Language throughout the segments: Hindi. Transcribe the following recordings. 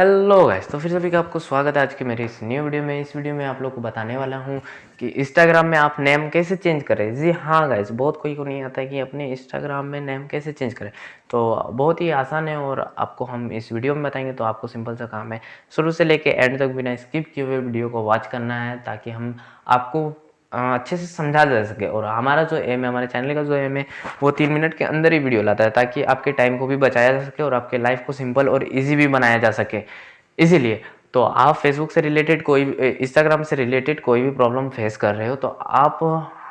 हेलो गाइस तो फिर सभी का आपको स्वागत है आज के मेरे इस न्यू वीडियो में इस वीडियो में आप लोग को बताने वाला हूँ कि इंस्टाग्राम में आप नेम कैसे चेंज करें जी हाँ गाइस बहुत कोई को नहीं आता है कि अपने इंस्टाग्राम में नेम कैसे चेंज करें तो बहुत ही आसान है और आपको हम इस वीडियो में बताएंगे तो आपको सिंपल सा काम है शुरू से लेके एंड तक बिना स्किप किए हुए वीडियो को वॉच करना है ताकि हम आपको अच्छे से समझा जा सके और हमारा जो एम है हमारे चैनल का जो एम है वो तीन मिनट के अंदर ही वीडियो लाता है ताकि आपके टाइम को भी बचाया जा सके और आपके लाइफ को सिंपल और ईजी भी बनाया जा सके इसीलिए तो आप फेसबुक से रिलेटेड कोई इंस्टाग्राम से रिलेटेड कोई भी प्रॉब्लम फेस कर रहे हो तो आप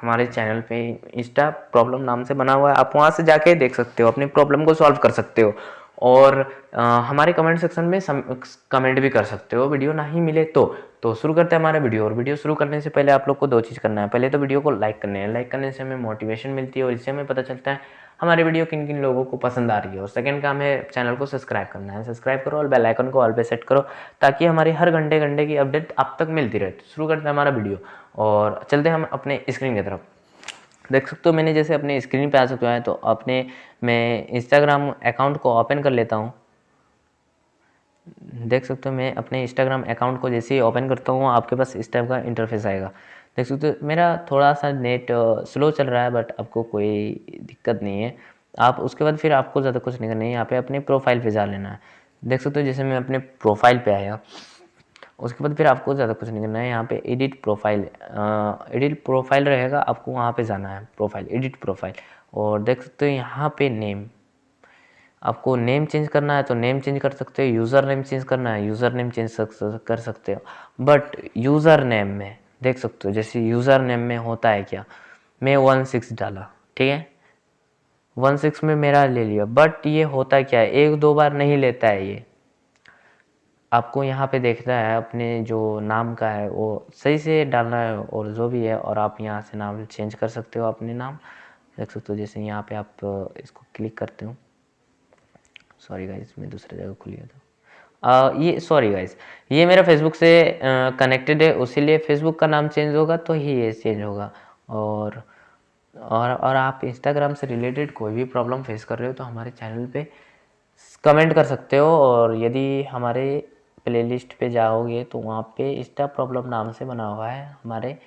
हमारे चैनल पे इंस्टा प्रॉब्लम नाम से बना हुआ है आप वहाँ से जाके देख सकते हो अपनी प्रॉब्लम को सॉल्व कर सकते हो और आ, हमारे कमेंट सेक्शन में सम, कमेंट भी कर सकते हो वीडियो ना ही मिले तो तो शुरू करते हैं हमारा वीडियो और वीडियो शुरू करने से पहले आप लोग को दो चीज़ करना है पहले तो वीडियो को लाइक करने है लाइक करने से हमें मोटिवेशन मिलती है और इससे हमें पता चलता है हमारी वीडियो किन किन लोगों को पसंद आ रही है और सेकंड काम है चैनल को सब्सक्राइब करना है सब्सक्राइब करो और बेलाइकन को ऑल पे सेट करो ताकि हमारी हर घंटे घंटे की अपडेट आप तक मिलती रहे तो शुरू करते हैं हमारा वीडियो और चलते हम अपने स्क्रीन की तरफ देख सकते हो मैंने जैसे अपने स्क्रीन पे आ सकते हैं तो अपने मैं इंस्टाग्राम अकाउंट को ओपन कर लेता हूँ देख सकते हो मैं अपने इंस्टाग्राम अकाउंट को जैसे ही ओपन करता हूँ आपके पास इस टाइप का इंटरफेस आएगा देख सकते हो मेरा थोड़ा सा नेट स्लो चल रहा है बट आपको कोई दिक्कत नहीं है आप उसके बाद फिर आपको ज़्यादा कुछ नहीं करना है यहाँ पे अपने प्रोफाइल पे जा लेना है देख सकते हो जैसे मैं अपने प्रोफाइल पे आया उसके बाद फिर आपको ज़्यादा कुछ नहीं करना है यहाँ पे एडिट प्रोफाइल एडिट प्रोफाइल रहेगा आपको वहाँ पे जाना है प्रोफाइल एडिट प्रोफाइल और देख सकते हो यहाँ पे नेम आपको नेम चेंज करना है तो नेम चेंज कर सकते हो यूज़र नेम चेंज करना है यूज़र नेम चेंज कर सकते हो बट यूज़र नेम में देख सकते हो जैसे यूज़र नेम में होता है क्या मैं वन सिक्स डाला ठीक है वन सिक्स में मेरा ले लिया बट ये होता क्या है एक दो बार नहीं लेता है ये आपको यहाँ पे देखना है अपने जो नाम का है वो सही से डालना है और जो भी है और आप यहाँ से नाम चेंज कर सकते हो अपने नाम देख सकते हो जैसे यहाँ पे आप इसको क्लिक करते हो सॉरी गाइज मैं दूसरे जगह खुल गया था आ, ये सॉरी गाइज ये मेरा फेसबुक से कनेक्टेड है उसीलिए फेसबुक का नाम चेंज होगा तो ही ये चेंज होगा और और और आप इंस्टाग्राम से रिलेटेड कोई भी प्रॉब्लम फेस कर रहे हो तो हमारे चैनल पे कमेंट कर सकते हो और यदि हमारे प्लेलिस्ट पे जाओगे तो वहाँ पे इंस्टा प्रॉब्लम नाम से बना हुआ है हमारे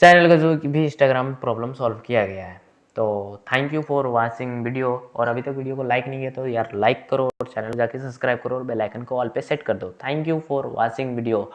चैनल का जो भी इंस्टाग्राम प्रॉब्लम सॉल्व किया गया है तो thank you for watching video और अभी तक तो वीडियो को लाइक नहीं किया तो यार लाइक करो और चैनल जाके सब्सक्राइब करो और बेलाइकन को ऑल पे सेट कर दो thank you for watching video